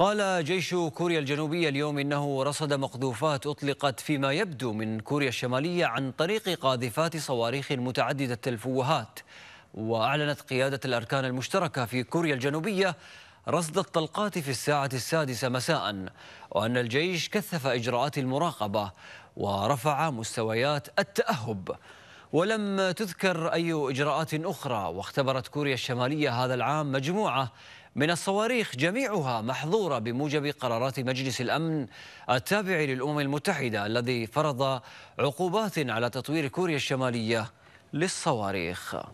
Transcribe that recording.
قال جيش كوريا الجنوبية اليوم إنه رصد مقذوفات أطلقت فيما يبدو من كوريا الشمالية عن طريق قاذفات صواريخ متعددة الفوهات وأعلنت قيادة الأركان المشتركة في كوريا الجنوبية رصد الطلقات في الساعة السادسة مساء وأن الجيش كثف إجراءات المراقبة ورفع مستويات التأهب ولم تذكر أي إجراءات أخرى واختبرت كوريا الشمالية هذا العام مجموعة من الصواريخ جميعها محظورة بموجب قرارات مجلس الأمن التابع للأمم المتحدة الذي فرض عقوبات على تطوير كوريا الشمالية للصواريخ